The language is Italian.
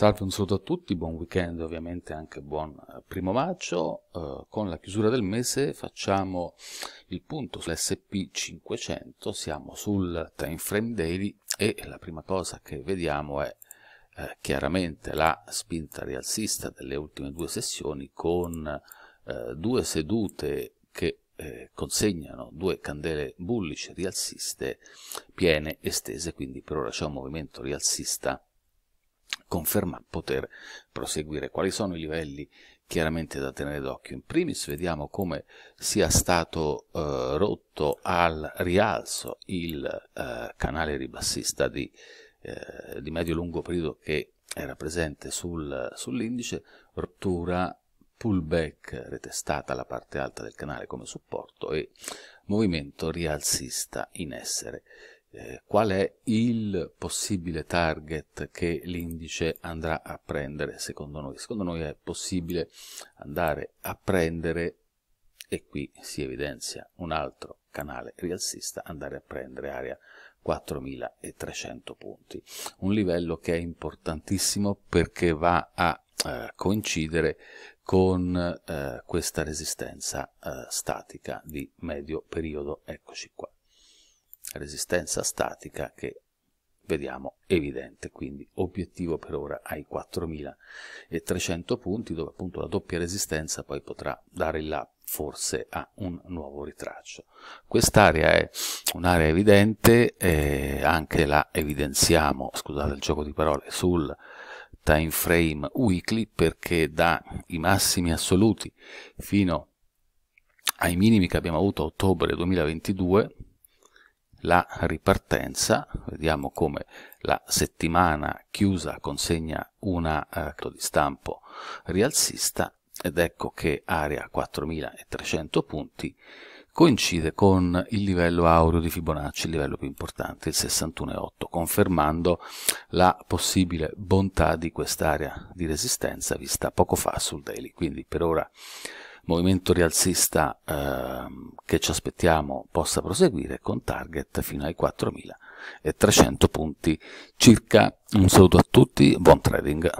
Salve, un saluto a tutti, buon weekend, e ovviamente anche buon eh, primo maggio. Eh, con la chiusura del mese facciamo il punto sull'SP500, siamo sul time frame daily e la prima cosa che vediamo è eh, chiaramente la spinta rialzista delle ultime due sessioni con eh, due sedute che eh, consegnano due candele bullish rialziste piene e stese quindi per ora c'è un movimento rialzista conferma poter proseguire. Quali sono i livelli chiaramente da tenere d'occhio? In primis vediamo come sia stato eh, rotto al rialzo il eh, canale ribassista di, eh, di medio-lungo periodo che era presente sul, sull'indice, rottura pullback retestata la parte alta del canale come supporto e movimento rialzista in essere. Eh, qual è il possibile target che l'indice andrà a prendere secondo noi. Secondo noi è possibile andare a prendere, e qui si evidenzia un altro canale rialzista, andare a prendere area 4.300 punti. Un livello che è importantissimo perché va a eh, coincidere con eh, questa resistenza eh, statica di medio periodo. Eccoci qua resistenza statica che vediamo evidente, quindi obiettivo per ora ai 4300 punti dove appunto la doppia resistenza poi potrà dare il là forse a un nuovo ritraccio. Quest'area è un'area evidente, eh, anche la evidenziamo, scusate il gioco di parole, sul time frame weekly perché dai massimi assoluti fino ai minimi che abbiamo avuto a ottobre 2022 la ripartenza, vediamo come la settimana chiusa consegna un arco di stampo rialzista ed ecco che area 4300 punti coincide con il livello aureo di Fibonacci, il livello più importante, il 61,8, confermando la possibile bontà di quest'area di resistenza vista poco fa sul daily. Quindi per ora movimento rialzista eh, che ci aspettiamo possa proseguire con target fino ai 4.300 punti circa. Un saluto a tutti, buon trading!